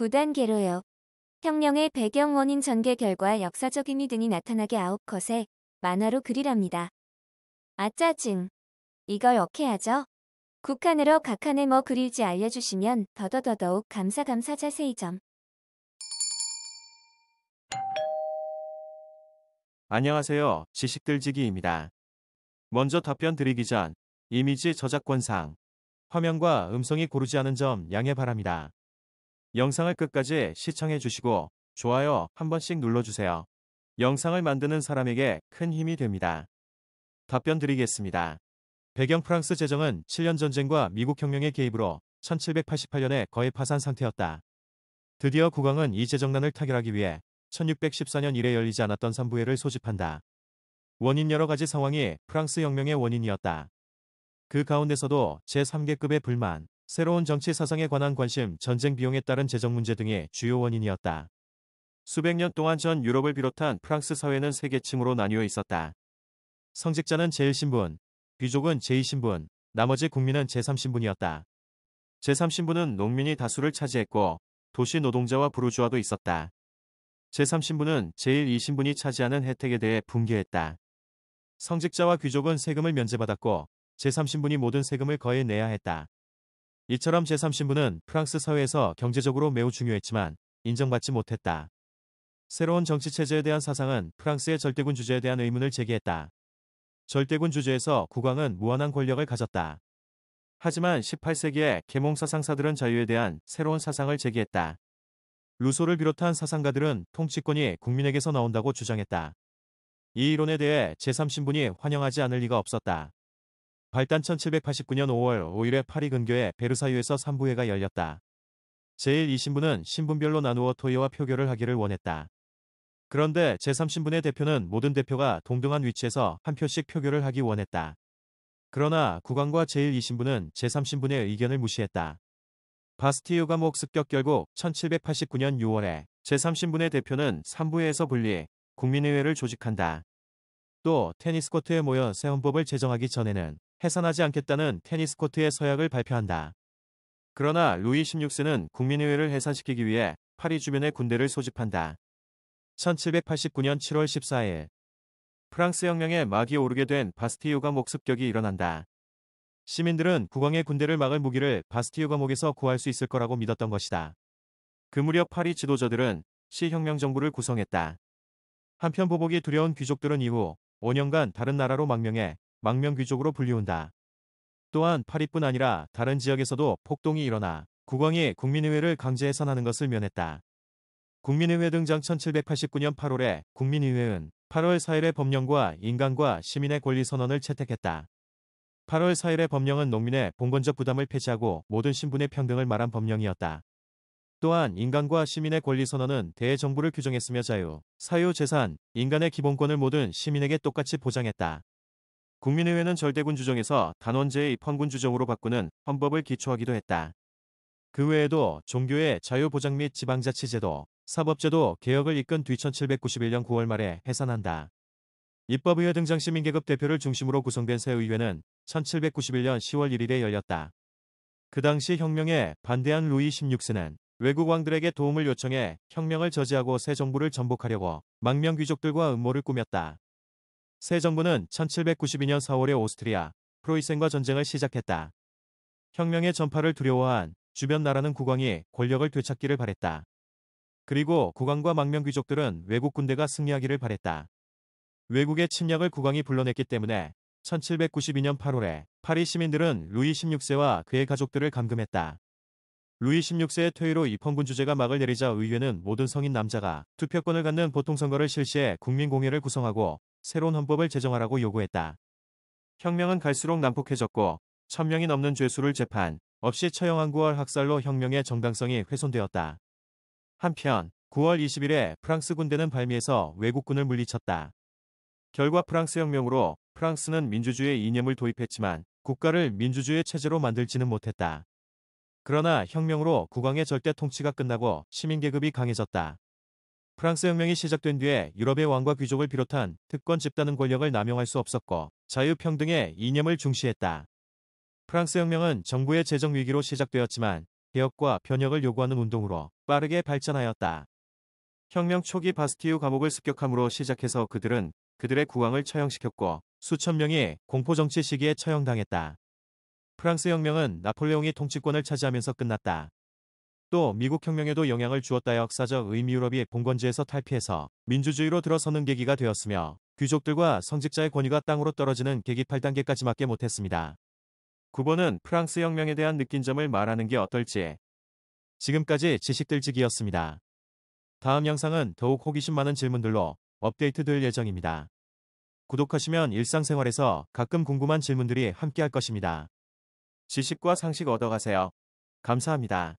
9단계로요. 혁명의 배경 원인 전개 결과 역사적 의미 등이 나타나게 아홉 컷에 만화로 그리랍니다. 아짜증. 이걸 어케 하죠? 국한으로 각한에 뭐 그릴지 알려주시면 더더더더욱 감사감사 자세히 점. 안녕하세요. 지식들지기입니다. 먼저 답변 드리기 전 이미지 저작권상 화면과 음성이 고르지 않은 점 양해 바랍니다. 영상을 끝까지 시청해 주시고 좋아요 한 번씩 눌러주세요. 영상을 만드는 사람에게 큰 힘이 됩니다. 답변 드리겠습니다. 배경 프랑스 재정은 7년 전쟁과 미국 혁명의 개입으로 1788년에 거의 파산 상태였다. 드디어 국왕은 이 재정난을 타결하기 위해 1614년 이래 열리지 않았던 삼부회를 소집한다. 원인 여러 가지 상황이 프랑스 혁명의 원인이었다. 그 가운데서도 제3계급의 불만, 새로운 정치 사상에 관한 관심, 전쟁 비용에 따른 재정 문제 등의 주요 원인이었다. 수백 년 동안 전 유럽을 비롯한 프랑스 사회는 세 계층으로 나뉘어 있었다. 성직자는 제1신분, 귀족은 제2신분, 나머지 국민은 제3신분이었다. 제3신분은 농민이 다수를 차지했고 도시 노동자와 부르주아도 있었다. 제3신분은 제1, 2신분이 차지하는 혜택에 대해 붕괴했다 성직자와 귀족은 세금을 면제받았고 제3신분이 모든 세금을 거의 내야 했다. 이처럼 제3신부는 프랑스 사회에서 경제적으로 매우 중요했지만 인정받지 못했다. 새로운 정치체제에 대한 사상은 프랑스의 절대군 주제에 대한 의문을 제기했다. 절대군 주제에서 국왕은 무한한 권력을 가졌다. 하지만 18세기에 계몽사상사들은 자유에 대한 새로운 사상을 제기했다. 루소를 비롯한 사상가들은 통치권이 국민에게서 나온다고 주장했다. 이 이론에 대해 제3신분이 환영하지 않을 리가 없었다. 발단 1789년 5월 5일에 파리 근교의 베르사유에서 3부회가 열렸다. 제1, 2신부는 신분별로 나누어 토의와 표결을 하기를 원했다. 그런데 제3신분의 대표는 모든 대표가 동등한 위치에서 한 표씩 표결을 하기 원했다. 그러나 국왕과 제1, 2신부는 제3신분의 의견을 무시했다. 바스티유 감옥 습격 결국 1789년 6월에 제3신분의 대표는 3부회에서 분리, 해 국민의회를 조직한다. 또 테니스 코트에 모여 세 헌법을 제정하기 전에는 해산하지 않겠다는 테니스 코트의 서약을 발표한다. 그러나 루이 16세는 국민의회를 해산시키기 위해 파리 주변의 군대를 소집한다. 1789년 7월 14일 프랑스 혁명에 막이 오르게 된 바스티유 가목 습격이 일어난다. 시민들은 국왕의 군대를 막을 무기를 바스티유 가목에서 구할 수 있을 거라고 믿었던 것이다. 그 무렵 파리 지도자들은 시혁명 정부를 구성했다. 한편 보복이 두려운 귀족들은 이후 5년간 다른 나라로 망명해 망명귀족으로 불리운다. 또한 파리뿐 아니라 다른 지역에서도 폭동이 일어나 국왕이 국민의회를 강제 해산하는 것을 면했다. 국민의회 등장 1789년 8월에 국민의회는 8월 4일의 법령과 인간과 시민의 권리 선언을 채택했다. 8월 4일의 법령은 농민의 봉건적 부담을 폐지하고 모든 신분의 평등을 말한 법령이었다. 또한 인간과 시민의 권리 선언은 대외정부를 규정했으며 자유, 사유, 재산, 인간의 기본권을 모든 시민에게 똑같이 보장했다. 국민의회는 절대군 주정에서 단원제의 입헌군 주정으로 바꾸는 헌법을 기초하기도 했다. 그 외에도 종교의 자유보장 및 지방자치제도, 사법제도 개혁을 이끈 뒤 1791년 9월 말에 해산한다. 입법의회 등장 시민계급 대표를 중심으로 구성된 새 의회는 1791년 10월 1일에 열렸다. 그 당시 혁명에 반대한 루이 16세는 외국 왕들에게 도움을 요청해 혁명을 저지하고 새 정부를 전복하려고 망명 귀족들과 음모를 꾸몄다. 새 정부는 1792년 4월에 오스트리아, 프로이센과 전쟁을 시작했다. 혁명의 전파를 두려워한 주변 나라는 국왕이 권력을 되찾기를 바랬다. 그리고 국왕과 망명 귀족들은 외국 군대가 승리하기를 바랬다. 외국의 침략을 국왕이 불러냈기 때문에 1792년 8월에 파리 시민들은 루이 16세와 그의 가족들을 감금했다. 루이 16세의 퇴위로 입헌군 주제가 막을 내리자 의회는 모든 성인 남자가 투표권을 갖는 보통선거를 실시해 국민공회를 구성하고 새로운 헌법을 제정하라고 요구했다. 혁명은 갈수록 난폭해졌고 천명이 넘는 죄수를 재판 없이 처형한 9월 학살로 혁명의 정당성이 훼손되었다. 한편 9월 20일에 프랑스 군대는 발미에서 외국군을 물리쳤다. 결과 프랑스 혁명으로 프랑스는 민주주의 이념을 도입했지만 국가를 민주주의 체제로 만들지는 못했다. 그러나 혁명으로 국왕의 절대 통치가 끝나고 시민계급이 강해졌다. 프랑스 혁명이 시작된 뒤에 유럽의 왕과 귀족을 비롯한 특권 집단은 권력을 남용할 수 없었고 자유평등의 이념을 중시했다. 프랑스 혁명은 정부의 재정 위기로 시작되었지만 개혁과 변혁을 요구하는 운동으로 빠르게 발전하였다. 혁명 초기 바스티유 감옥을 습격함으로 시작해서 그들은 그들의 국왕을 처형시켰고 수천 명이 공포정치 시기에 처형당했다. 프랑스 혁명은 나폴레옹이 통치권을 차지하면서 끝났다. 또 미국 혁명에도 영향을 주었다 역사적 의미 유럽이 봉건지에서 탈피해서 민주주의로 들어서는 계기가 되었으며 귀족들과 성직자의 권위가 땅으로 떨어지는 계기 8단계까지 맞게 못했습니다. 9번은 프랑스 혁명에 대한 느낀 점을 말하는 게 어떨지 지금까지 지식들지기였습니다. 다음 영상은 더욱 호기심 많은 질문들로 업데이트 될 예정입니다. 구독하시면 일상생활에서 가끔 궁금한 질문들이 함께할 것입니다. 지식과 상식 얻어가세요. 감사합니다.